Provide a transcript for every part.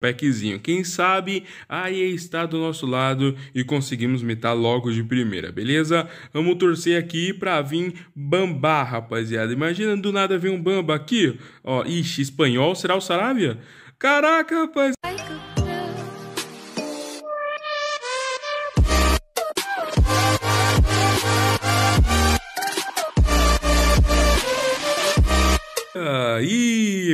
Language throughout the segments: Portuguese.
packzinho. Quem sabe a EA está do nosso lado e conseguimos metar logo de primeira, beleza? Vamos torcer aqui pra vir Bamba, rapaziada. Imagina do nada vir um Bamba aqui, ó. Ixi, espanhol, será o Sarabia? Caraca, rapaz!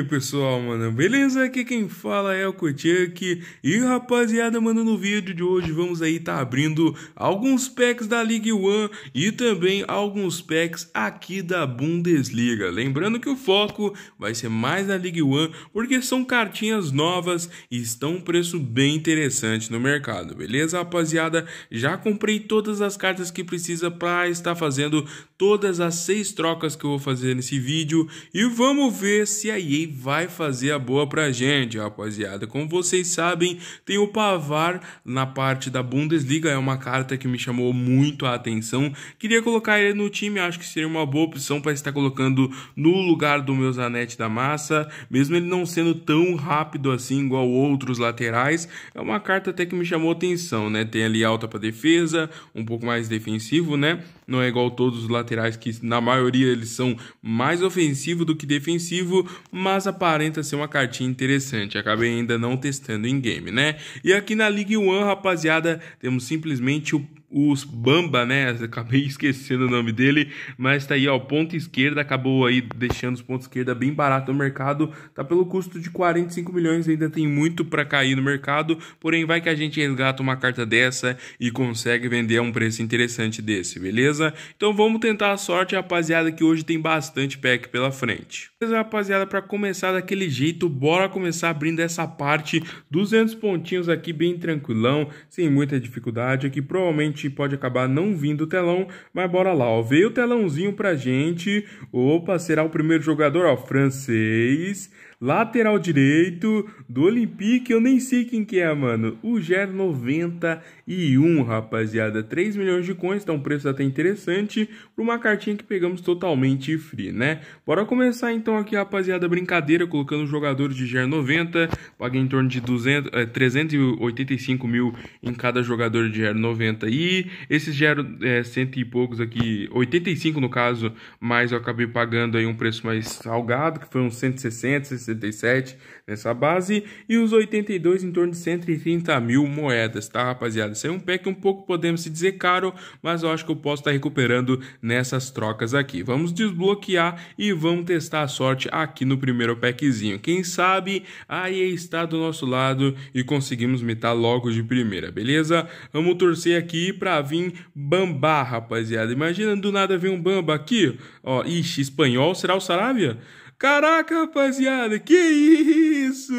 pessoal, mano? Beleza? Aqui quem fala é o Kuchek. E, rapaziada, mano, no vídeo de hoje vamos aí tá abrindo alguns packs da League One e também alguns packs aqui da Bundesliga. Lembrando que o foco vai ser mais na League One, porque são cartinhas novas e estão um preço bem interessante no mercado. Beleza, rapaziada? Já comprei todas as cartas que precisa para estar fazendo todas as seis trocas que eu vou fazer nesse vídeo. E vamos ver se a EA vai fazer a boa pra gente, rapaziada. Como vocês sabem, tem o Pavar na parte da Bundesliga, é uma carta que me chamou muito a atenção. Queria colocar ele no time, acho que seria uma boa opção para estar colocando no lugar do meu Zanetti da Massa, mesmo ele não sendo tão rápido assim igual outros laterais. É uma carta até que me chamou atenção, né? Tem ali alta para defesa, um pouco mais defensivo, né? Não é igual todos os laterais que na maioria eles são mais ofensivo do que defensivo, mas mas aparenta ser uma cartinha interessante. Acabei ainda não testando em game, né? E aqui na League One, rapaziada, temos simplesmente o os Bamba, né? Acabei esquecendo o nome dele, mas tá aí, ó, ponta esquerda, acabou aí deixando os pontos esquerda bem barato no mercado, tá pelo custo de 45 milhões, ainda tem muito para cair no mercado, porém vai que a gente resgata uma carta dessa e consegue vender a um preço interessante desse, beleza? Então vamos tentar a sorte, rapaziada, que hoje tem bastante pack pela frente. Beleza, rapaziada, para começar daquele jeito, bora começar abrindo essa parte, 200 pontinhos aqui bem tranquilão, sem muita dificuldade, aqui provavelmente gente pode acabar não vindo o telão, mas bora lá, ó, veio o telãozinho pra gente. Opa, será o primeiro jogador, ó, francês. Lateral direito do Olympique, eu nem sei quem que é, mano. O Ger 91, rapaziada. 3 milhões de coins, tá um preço até interessante para uma cartinha que pegamos totalmente free, né? Bora começar então aqui, rapaziada, brincadeira, colocando os jogadores de Ger 90. Paguei em torno de 200, é, 385 mil em cada jogador de Ger 90 e esses Ger é, eh, cento e poucos aqui, 85 no caso, mas eu acabei pagando aí um preço mais salgado, que foi uns 160, 160 67 nessa base e os 82 em torno de 130 mil moedas, tá rapaziada? Isso é um pack um pouco, podemos se dizer, caro, mas eu acho que eu posso estar tá recuperando nessas trocas aqui. Vamos desbloquear e vamos testar a sorte aqui no primeiro packzinho. Quem sabe a EA está do nosso lado e conseguimos mitar logo de primeira, beleza? Vamos torcer aqui pra vir Bambá, rapaziada. Imagina do nada vir um Bamba aqui, ó, ixi, espanhol, será o Saravia? Caraca, rapaziada, que isso!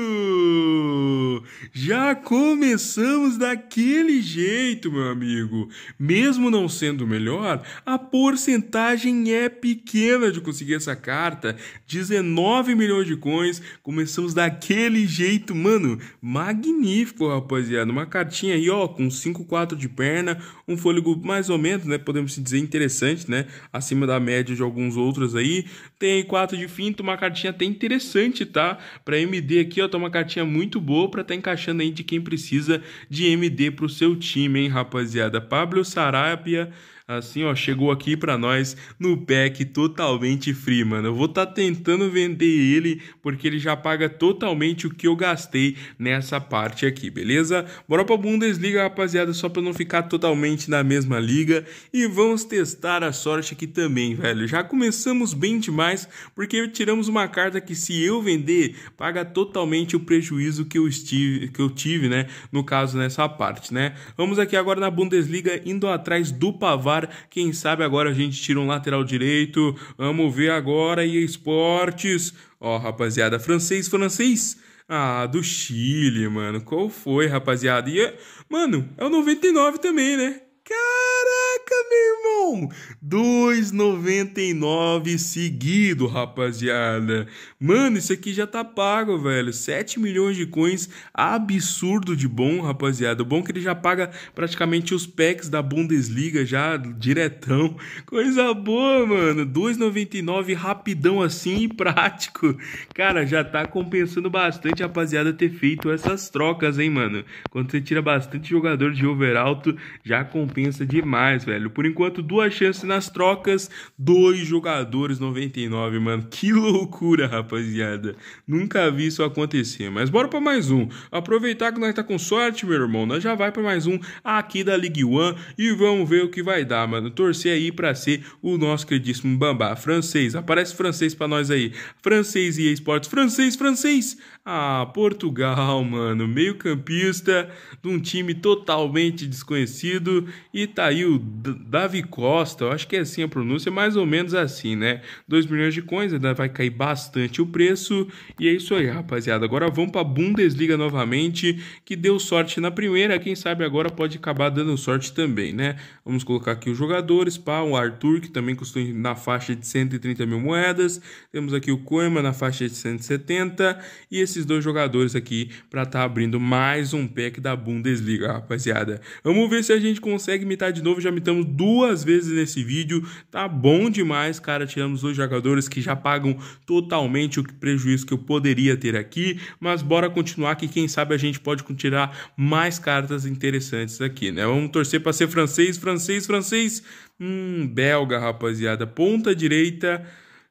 Já começamos daquele jeito, meu amigo. Mesmo não sendo melhor, a porcentagem é pequena de conseguir essa carta. 19 milhões de coins. Começamos daquele jeito, mano. Magnífico, rapaziada. Uma cartinha aí, ó, com 5, 4 de perna, um fôlego mais ou menos, né? Podemos dizer interessante, né? Acima da média de alguns outros aí. Tem 4 de finto, uma uma cartinha até interessante, tá? Para MD aqui, ó, tá uma cartinha muito boa para tá encaixando aí de quem precisa de MD pro seu time, hein, rapaziada? Pablo Sarabia Assim, ó, chegou aqui para nós no pack totalmente free, mano. Eu vou estar tá tentando vender ele porque ele já paga totalmente o que eu gastei nessa parte aqui, beleza? Bora pra Bundesliga, rapaziada, só pra não ficar totalmente na mesma liga. E vamos testar a sorte aqui também, velho. Já começamos bem demais porque tiramos uma carta que se eu vender, paga totalmente o prejuízo que eu, estive, que eu tive, né? No caso, nessa parte, né? Vamos aqui agora na Bundesliga, indo atrás do Pavar titular. Quem sabe agora a gente tira um lateral direito. Vamos ver agora e esportes. Ó, oh, rapaziada, francês, francês. Ah, do Chile, mano. Qual foi, rapaziada? E, é, mano, é o 99 também, né? Caraca, meu irmão bom! 2,99 seguido, rapaziada. Mano, isso aqui já tá pago, velho. 7 milhões de coins, absurdo de bom, rapaziada. O bom é que ele já paga praticamente os packs da Bundesliga já diretão. Coisa boa, mano. 2,99 rapidão assim e prático. Cara, já tá compensando bastante, rapaziada, ter feito essas trocas, hein, mano. Quando você tira bastante jogador de overalto, já compensa demais, velho. Por enquanto, duas chances nas trocas, dois jogadores 99, mano. Que loucura, rapaziada. Nunca vi isso acontecer. Mas bora para mais um. Aproveitar que nós tá com sorte, meu irmão. Nós já vai para mais um aqui da League One e vamos ver o que vai dar, mano. Torcer aí para ser o nosso queridíssimo Bambá francês. Aparece francês para nós aí. Francês e esportes francês, francês. Ah, Portugal, mano, meio-campista de um time totalmente desconhecido e tá aí o Davi Costa gosta, eu acho que é assim a pronúncia, é mais ou menos assim, né? 2 milhões de coins, ainda vai cair bastante o preço. E é isso aí, rapaziada. Agora vamos para Bundesliga novamente, que deu sorte na primeira, quem sabe agora pode acabar dando sorte também, né? Vamos colocar aqui os jogadores, pá, o Arthur, que também custou na faixa de 130 mil moedas. Temos aqui o Koema na faixa de 170 e esses dois jogadores aqui para estar tá abrindo mais um pack da Bundesliga, rapaziada. Vamos ver se a gente consegue imitar de novo, já mitamos duas vezes vezes nesse vídeo. Tá bom demais, cara. Tiramos dois jogadores que já pagam totalmente o prejuízo que eu poderia ter aqui. Mas bora continuar que quem sabe a gente pode tirar mais cartas interessantes aqui, né? Vamos torcer para ser francês, francês, francês. Hum, belga, rapaziada. Ponta direita.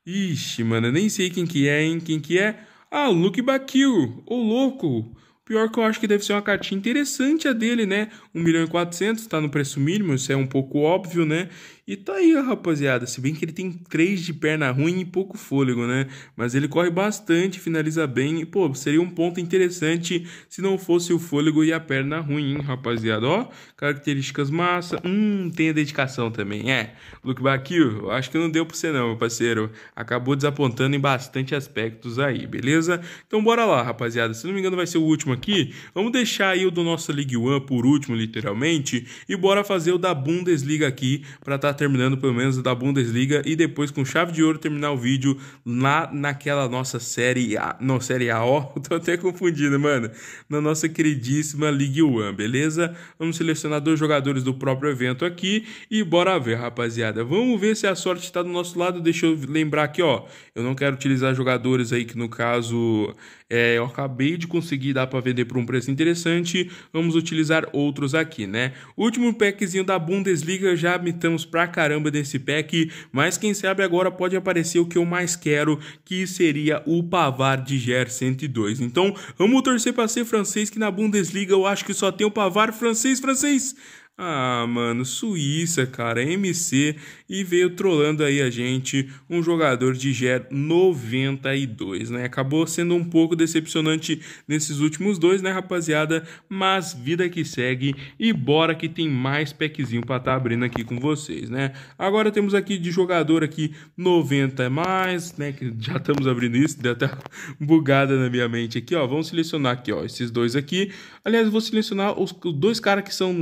Ixi, mano, nem sei quem que é, hein? Quem que é? Ah, Luke Bakil. Ô, louco. Pior que eu acho que deve ser uma cartinha interessante a dele, né? 1 milhão e 400, tá no preço mínimo, isso é um pouco óbvio, né? E tá aí, rapaziada. Se bem que ele tem 3 de perna ruim e pouco fôlego, né? Mas ele corre bastante, finaliza bem. E, pô, seria um ponto interessante se não fosse o fôlego e a perna ruim, hein, rapaziada. Ó, características massa. Hum, tem a dedicação também. É, Luke Bakio, acho que não deu pra você não, meu parceiro. Acabou desapontando em bastante aspectos aí, beleza? Então bora lá, rapaziada. Se não me engano, vai ser o último aqui, vamos deixar aí o do nosso League One por último, literalmente, e bora fazer o da Bundesliga aqui, para estar tá terminando pelo menos o da Bundesliga e depois com chave de ouro terminar o vídeo lá naquela nossa série A, não, série A, ó, tô até confundindo, mano, na nossa queridíssima League One, beleza? Vamos selecionar dois jogadores do próprio evento aqui e bora ver, rapaziada. Vamos ver se a sorte está do nosso lado, deixa eu lembrar aqui, ó, eu não quero utilizar jogadores aí que no caso é, eu acabei de conseguir dar para vender por um preço interessante, vamos utilizar outros aqui, né? Último packzinho da Bundesliga, já mitamos pra caramba desse pack, mas quem sabe agora pode aparecer o que eu mais quero, que seria o Pavar de GR 102. Então, vamos torcer para ser francês, que na Bundesliga eu acho que só tem o Pavar francês, francês! Ah, mano, Suíça, cara, MC, e veio trolando aí a gente, um jogador de GER 92, né? Acabou sendo um pouco decepcionante nesses últimos dois, né, rapaziada? Mas vida que segue e bora que tem mais packzinho pra tá abrindo aqui com vocês, né? Agora temos aqui de jogador aqui 90 mais, né? Que já estamos abrindo isso, deu até bugada na minha mente aqui, ó. Vamos selecionar aqui, ó, esses dois aqui. Aliás, vou selecionar os dois caras que são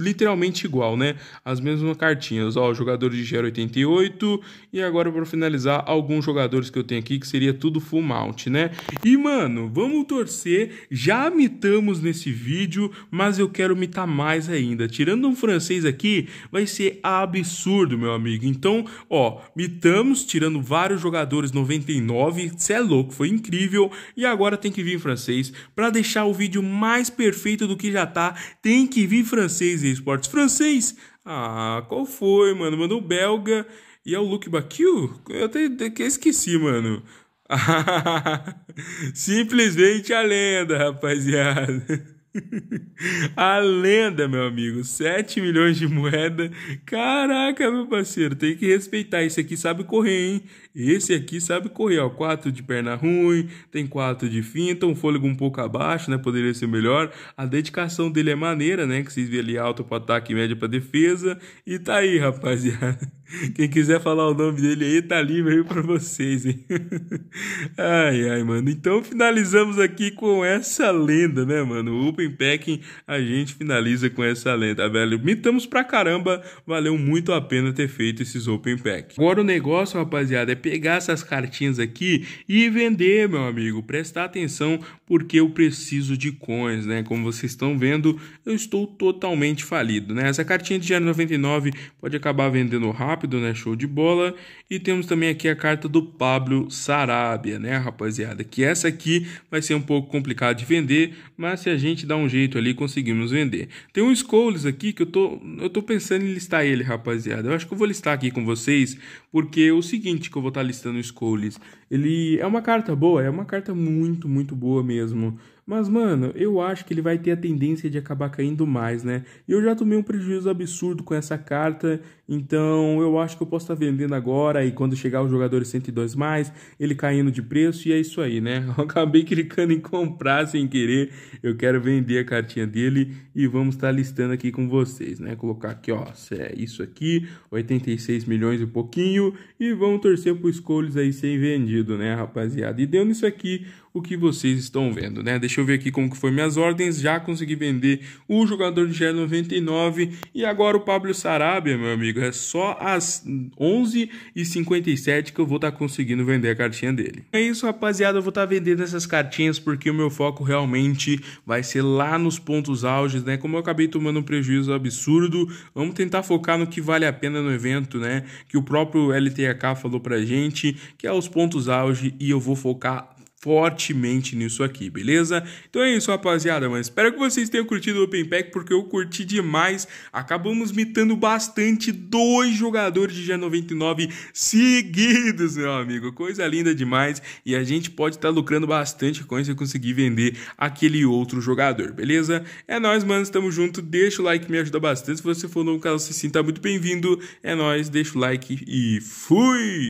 literalmente igual, né? As mesmas cartinhas, ó, jogador de gera 88 e agora para finalizar alguns jogadores que eu tenho aqui que seria tudo full mount, né? E mano, vamos torcer, já mitamos nesse vídeo, mas eu quero mitar mais ainda. Tirando um francês aqui, vai ser absurdo, meu amigo. Então, ó, mitamos tirando vários jogadores 99, cê é louco, foi incrível e agora tem que vir francês para deixar o vídeo mais perfeito do que já tá. Tem que vir francês esportes francês. Ah, qual foi, mano? Mandou o belga e é o Luke Bakio? Eu até, até esqueci, mano. Simplesmente a lenda, rapaziada. A lenda, meu amigo, 7 milhões de moeda. Caraca, meu parceiro, tem que respeitar. Esse aqui sabe correr, hein? Esse aqui sabe correr, ó. 4 de perna ruim, tem 4 de finta, um fôlego um pouco abaixo, né? Poderia ser melhor. A dedicação dele é maneira, né? Que vocês vê ali alto para ataque, média para defesa. E tá aí, rapaziada. Quem quiser falar o nome dele aí, tá livre aí pra vocês, hein? Ai, ai, mano. Então finalizamos aqui com essa lenda, né, mano? O Open Packing a gente finaliza com essa lenda, velho. Mitamos pra caramba, valeu muito a pena ter feito esses Open Pack. Agora o negócio, rapaziada, é pegar essas cartinhas aqui e vender, meu amigo. Prestar atenção, porque eu preciso de coins, né? Como vocês estão vendo, eu estou totalmente falido, né? Essa cartinha de 0,99 pode acabar vendendo rápido rápido, né? Show de bola. E temos também aqui a carta do Pablo Sarabia, né, rapaziada? Que essa aqui vai ser um pouco complicada de vender, mas se a gente dá um jeito ali, conseguimos vender. Tem um Scholes aqui que eu tô, eu tô pensando em listar ele, rapaziada. Eu acho que eu vou listar aqui com vocês, porque o seguinte que eu vou estar tá listando o Scholes, ele é uma carta boa, é uma carta muito, muito boa mesmo. Mas, mano, eu acho que ele vai ter a tendência de acabar caindo mais, né? E eu já tomei um prejuízo absurdo com essa carta, então eu acho que eu posso estar tá vendendo agora e quando chegar os jogadores 102 mais, ele caindo de preço e é isso aí, né? Eu acabei clicando em comprar sem querer, eu quero vender a cartinha dele e vamos estar tá listando aqui com vocês, né? Colocar aqui, ó, é isso aqui, 86 milhões e pouquinho e vão torcer pro Scholes aí ser vendido, né, rapaziada? E deu nisso aqui o que vocês estão vendo, né? Deixa eu ver aqui como que foi minhas ordens, já consegui vender o jogador de G 99 e agora o Pablo Sarabia, meu amigo, é só às 11h57 que eu vou estar tá conseguindo vender a cartinha dele. É isso, rapaziada, eu vou estar tá vendendo essas cartinhas porque o meu foco realmente vai ser lá nos pontos auges, né? Como eu acabei tomando um prejuízo absurdo, vamos tentar focar no que vale a pena no evento, né? Que o próprio o LTK falou pra gente, que é os pontos auge e eu vou focar fortemente nisso aqui, beleza? Então é isso, rapaziada, mas espero que vocês tenham curtido o Open Pack, porque eu curti demais. Acabamos mitando bastante dois jogadores de G99 seguidos, meu amigo. Coisa linda demais e a gente pode estar tá lucrando bastante com isso e conseguir vender aquele outro jogador, beleza? É nóis, mano, estamos junto. Deixa o like, me ajuda bastante. Se você for novo caso se sinta muito bem-vindo. É nóis, deixa o like e fui!